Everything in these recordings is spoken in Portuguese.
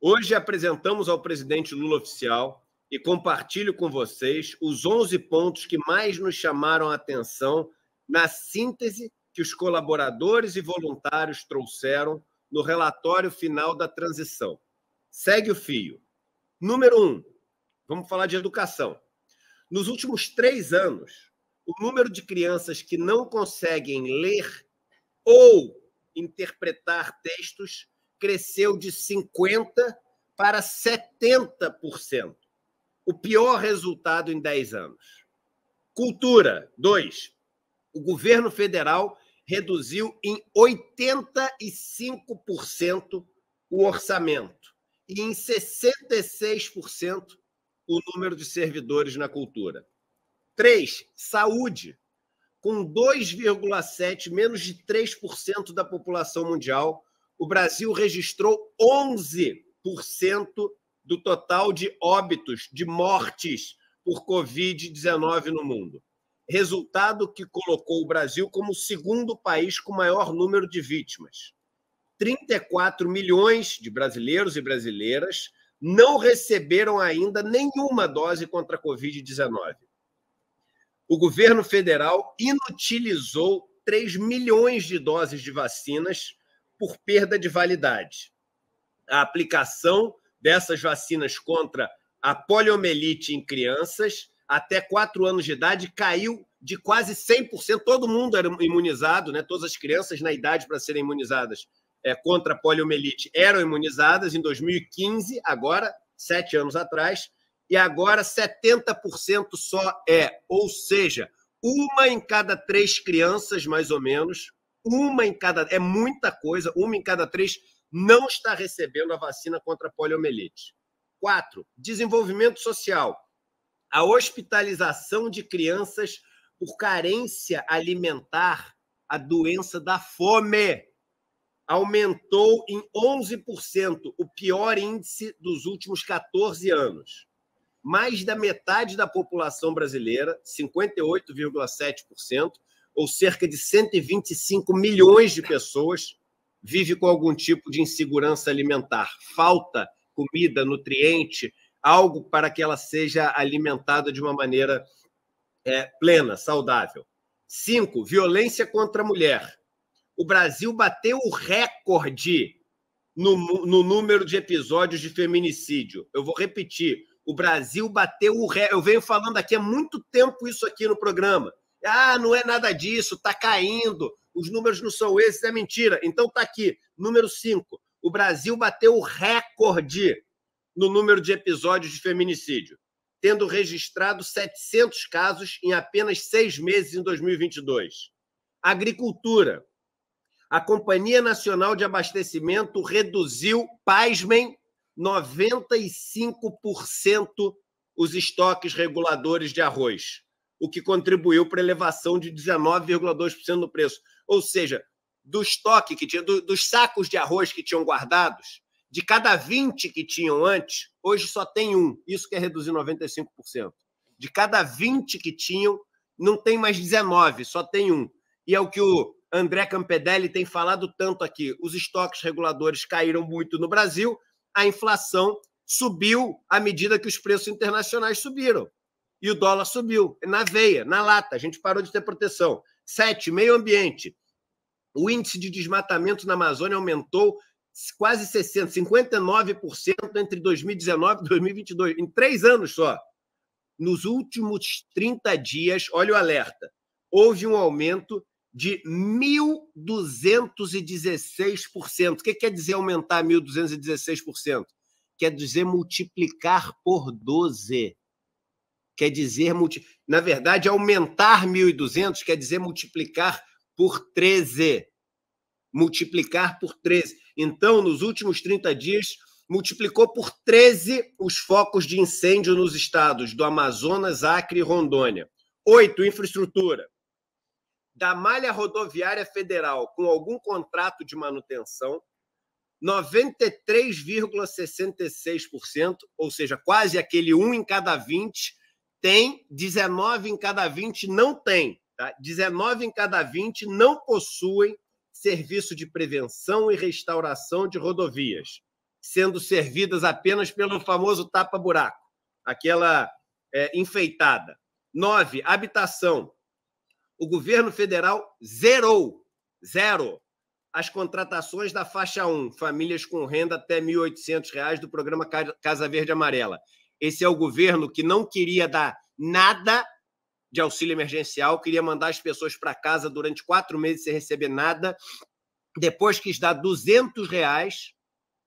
Hoje apresentamos ao presidente Lula oficial e compartilho com vocês os 11 pontos que mais nos chamaram a atenção na síntese que os colaboradores e voluntários trouxeram no relatório final da transição. Segue o fio. Número um, vamos falar de educação. Nos últimos três anos, o número de crianças que não conseguem ler ou interpretar textos cresceu de 50% para 70%. O pior resultado em 10 anos. Cultura, 2. O governo federal reduziu em 85% o orçamento e em 66% o número de servidores na cultura. 3. Saúde. Com 2,7, menos de 3% da população mundial, o Brasil registrou 11% do total de óbitos, de mortes por Covid-19 no mundo. Resultado que colocou o Brasil como o segundo país com maior número de vítimas. 34 milhões de brasileiros e brasileiras não receberam ainda nenhuma dose contra a Covid-19. O governo federal inutilizou 3 milhões de doses de vacinas por perda de validade. A aplicação dessas vacinas contra a poliomielite em crianças até 4 anos de idade caiu de quase 100%. Todo mundo era imunizado, né? todas as crianças na idade para serem imunizadas é, contra a poliomielite eram imunizadas em 2015, agora, sete anos atrás, e agora 70% só é. Ou seja, uma em cada três crianças, mais ou menos, uma em cada, é muita coisa, uma em cada três não está recebendo a vacina contra a poliomielite. Quatro, desenvolvimento social. A hospitalização de crianças por carência alimentar, a doença da fome, aumentou em 11%, o pior índice dos últimos 14 anos. Mais da metade da população brasileira, 58,7%, ou cerca de 125 milhões de pessoas, vive com algum tipo de insegurança alimentar. Falta comida, nutriente, algo para que ela seja alimentada de uma maneira é, plena, saudável. Cinco, violência contra a mulher. O Brasil bateu o recorde no, no número de episódios de feminicídio. Eu vou repetir. O Brasil bateu o recorde. Eu venho falando aqui há muito tempo isso aqui no programa. Ah, não é nada disso, está caindo, os números não são esses, é mentira. Então está aqui, número 5. O Brasil bateu o recorde no número de episódios de feminicídio, tendo registrado 700 casos em apenas seis meses em 2022. Agricultura. A Companhia Nacional de Abastecimento reduziu, pasmem, 95% os estoques reguladores de arroz o que contribuiu para a elevação de 19,2% no preço. Ou seja, do estoque que tinha, do, dos sacos de arroz que tinham guardados, de cada 20 que tinham antes, hoje só tem um. Isso quer reduzir 95%. De cada 20 que tinham, não tem mais 19, só tem um. E é o que o André Campedelli tem falado tanto aqui. Os estoques reguladores caíram muito no Brasil, a inflação subiu à medida que os preços internacionais subiram e o dólar subiu na veia, na lata. A gente parou de ter proteção. Sete, meio ambiente. O índice de desmatamento na Amazônia aumentou quase 60, 59% entre 2019 e 2022, em três anos só. Nos últimos 30 dias, olha o alerta, houve um aumento de 1.216%. O que quer dizer aumentar 1.216%? Quer dizer multiplicar por 12 quer dizer, multi... na verdade, aumentar 1.200 quer dizer multiplicar por 13. Multiplicar por 13. Então, nos últimos 30 dias, multiplicou por 13 os focos de incêndio nos estados do Amazonas, Acre e Rondônia. oito Infraestrutura. Da malha rodoviária federal com algum contrato de manutenção, 93,66%, ou seja, quase aquele um em cada 20 tem, 19 em cada 20 não tem. Tá? 19 em cada 20 não possuem serviço de prevenção e restauração de rodovias, sendo servidas apenas pelo famoso tapa-buraco, aquela é, enfeitada. 9. Habitação. O governo federal zerou, zero, as contratações da faixa 1, famílias com renda até R$ 1.800 do programa Casa Verde Amarela. Esse é o governo que não queria dar nada de auxílio emergencial, queria mandar as pessoas para casa durante quatro meses sem receber nada, depois quis dar 200 reais.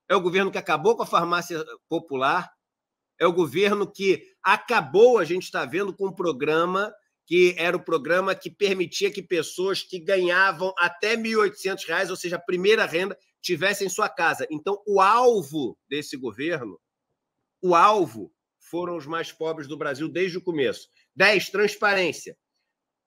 É o governo que acabou com a farmácia popular, é o governo que acabou, a gente está vendo, com um programa que era o programa que permitia que pessoas que ganhavam até R$ 1.800, ou seja, a primeira renda, tivessem sua casa. Então, o alvo desse governo, o alvo foram os mais pobres do Brasil desde o começo. 10. Transparência.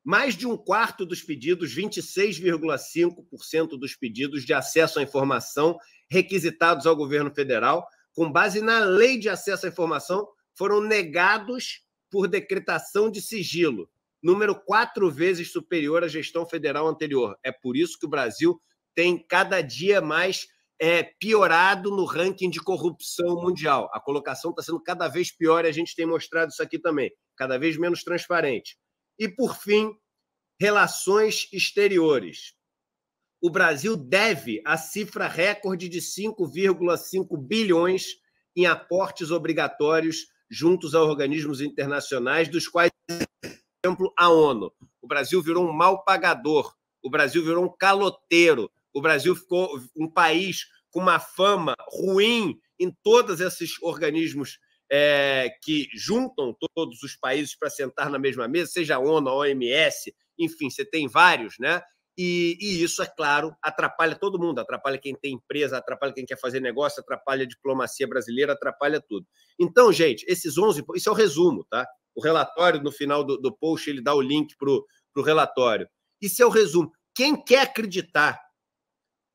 Mais de um quarto dos pedidos, 26,5% dos pedidos de acesso à informação requisitados ao governo federal, com base na lei de acesso à informação, foram negados por decretação de sigilo, número quatro vezes superior à gestão federal anterior. É por isso que o Brasil tem cada dia mais é, piorado no ranking de corrupção mundial. A colocação está sendo cada vez pior e a gente tem mostrado isso aqui também, cada vez menos transparente. E, por fim, relações exteriores. O Brasil deve a cifra recorde de 5,5 bilhões em aportes obrigatórios juntos a organismos internacionais, dos quais, por exemplo, a ONU. O Brasil virou um mal pagador, o Brasil virou um caloteiro o Brasil ficou um país com uma fama ruim em todos esses organismos é, que juntam todos os países para sentar na mesma mesa, seja a ONU, a OMS, enfim, você tem vários, né? E, e, isso, é claro, atrapalha todo mundo, atrapalha quem tem empresa, atrapalha quem quer fazer negócio, atrapalha a diplomacia brasileira, atrapalha tudo. Então, gente, esses 11, isso é o resumo, tá? O relatório, no final do, do post, ele dá o link para o relatório. Isso é o resumo. Quem quer acreditar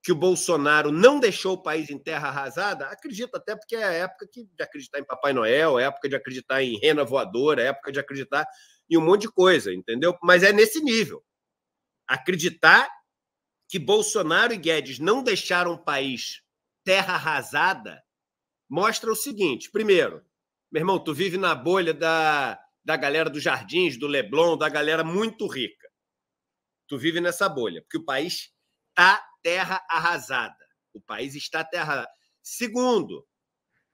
que o Bolsonaro não deixou o país em terra arrasada, acredito até porque é a época que, de acreditar em Papai Noel, é a época de acreditar em rena voadora, é a época de acreditar em um monte de coisa, entendeu? Mas é nesse nível. Acreditar que Bolsonaro e Guedes não deixaram o país terra arrasada mostra o seguinte: primeiro, meu irmão, tu vive na bolha da, da galera dos jardins, do Leblon, da galera muito rica. Tu vive nessa bolha, porque o país está terra arrasada. O país está terra. Segundo,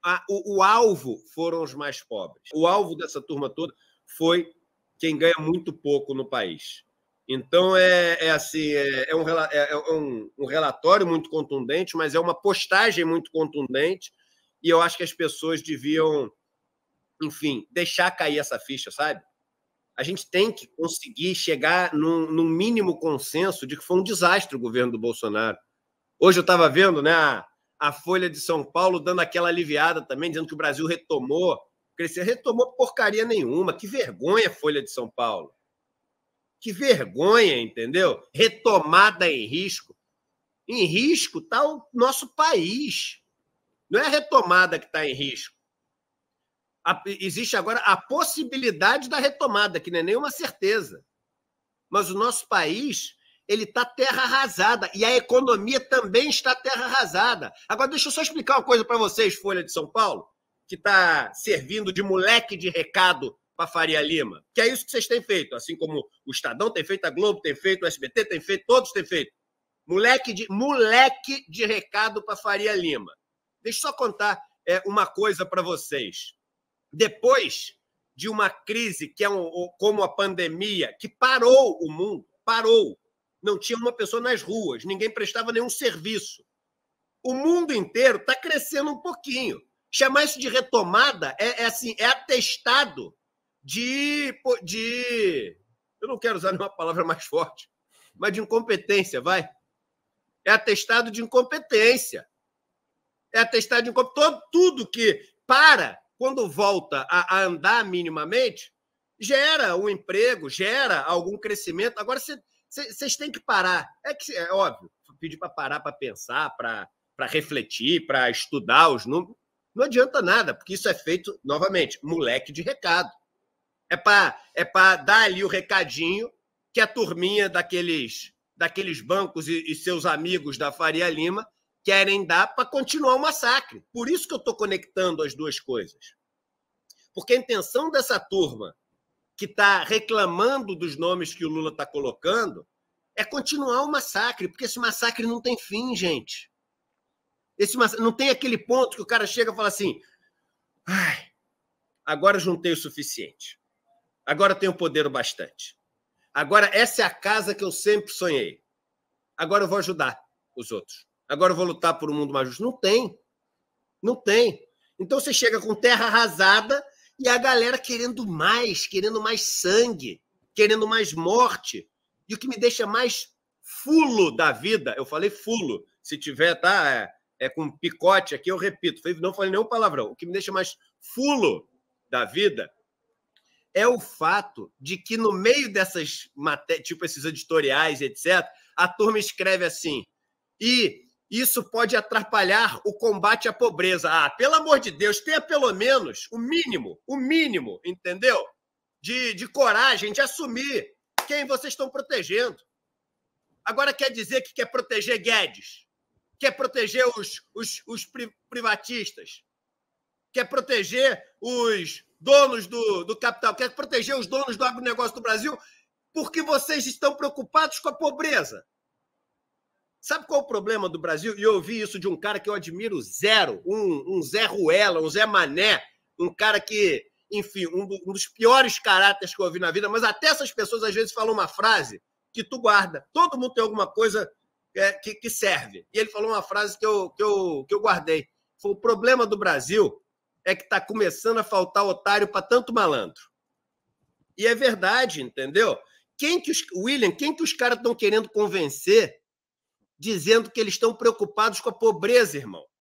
a, o, o alvo foram os mais pobres. O alvo dessa turma toda foi quem ganha muito pouco no país. Então, é, é assim: é, é, um, é, é um, um, relatório muito contundente, mas é uma postagem muito contundente, e eu acho que as pessoas deviam, enfim, deixar cair essa ficha, sabe? a gente tem que conseguir chegar num, num, mínimo consenso de que foi um desastre o governo do Bolsonaro. Hoje eu estava vendo né, a, a, Folha de São Paulo dando aquela aliviada também, dizendo que o Brasil retomou. Crescer, retomou porcaria nenhuma. Que vergonha, Folha de São Paulo. Que vergonha, entendeu? Retomada em risco. Em risco está o nosso país. Não é a retomada que está em risco a, existe agora a possibilidade da retomada, que não é nenhuma certeza. Mas o nosso país ele está terra arrasada e a economia também está terra arrasada. Agora, deixa eu só explicar uma coisa para vocês, Folha de São Paulo, que está servindo de moleque de recado para Faria Lima, que é isso que vocês têm feito, assim como o Estadão tem feito, a Globo tem feito, o SBT tem feito, todos têm feito. Moleque de, moleque de recado para Faria Lima. Deixa eu só contar é, uma coisa para vocês depois de uma crise que é um, como a pandemia, que parou o mundo, parou. Não tinha uma pessoa nas ruas, ninguém prestava nenhum serviço. O mundo inteiro está crescendo um pouquinho. Chamar isso de retomada é, é, assim, é atestado de, de. Eu não quero usar nenhuma palavra mais forte, mas de incompetência, vai. É atestado de incompetência. É atestado de incompetência. Tudo que para quando volta a, a andar minimamente, gera um emprego, gera algum crescimento. Agora, vocês cê, têm que parar. É que é óbvio, pedir para parar para pensar, para refletir, para estudar os números, não adianta nada, porque isso é feito, novamente, moleque de recado. É para é dar ali o recadinho que a turminha daqueles, daqueles bancos e, e seus amigos da Faria Lima querem dar para continuar o massacre. Por isso que eu estou conectando as duas coisas. Porque a intenção dessa turma que está reclamando dos nomes que o Lula está colocando é continuar o massacre, porque esse massacre não tem fim, gente. Esse Não tem aquele ponto que o cara chega e fala assim: Ai, agora juntei o suficiente. Agora tenho poder o bastante. Agora essa é a casa que eu sempre sonhei. Agora eu vou ajudar os outros. Agora eu vou lutar por um mundo mais justo. Não tem. Não tem. Então você chega com terra arrasada e a galera querendo mais, querendo mais sangue, querendo mais morte. E o que me deixa mais fulo da vida, eu falei fulo, se tiver, tá? É, é com picote aqui, eu repito, não falei nenhum palavrão. O que me deixa mais fulo da vida é o fato de que no meio dessas matérias, tipo esses editoriais, etc., a turma escreve assim. E isso pode atrapalhar o combate à pobreza. Ah, pelo amor de Deus, tenha pelo menos o mínimo, o mínimo, entendeu? De, de coragem de assumir quem vocês estão protegendo. Agora quer dizer que quer proteger Guedes, quer proteger os, os, os privatistas, quer proteger os donos do, do capital, quer proteger os donos do agronegócio do Brasil, porque vocês estão preocupados com a pobreza. Sabe qual é o problema do Brasil? E eu ouvi isso de um cara que eu admiro zero, um, um Zé Ruela, um Zé Mané, um cara que, enfim, um, do, um dos piores caráteres que eu ouvi na vida, mas até essas pessoas às vezes falam uma frase que tu guarda. Todo mundo tem alguma coisa é, que, que, serve. E ele falou uma frase que eu, que eu, que eu guardei. Foi o problema do Brasil é que está começando a faltar otário para tanto malandro. E é verdade, entendeu? Quem que os, William, quem que os caras estão querendo convencer dizendo que eles estão preocupados com a pobreza, irmão.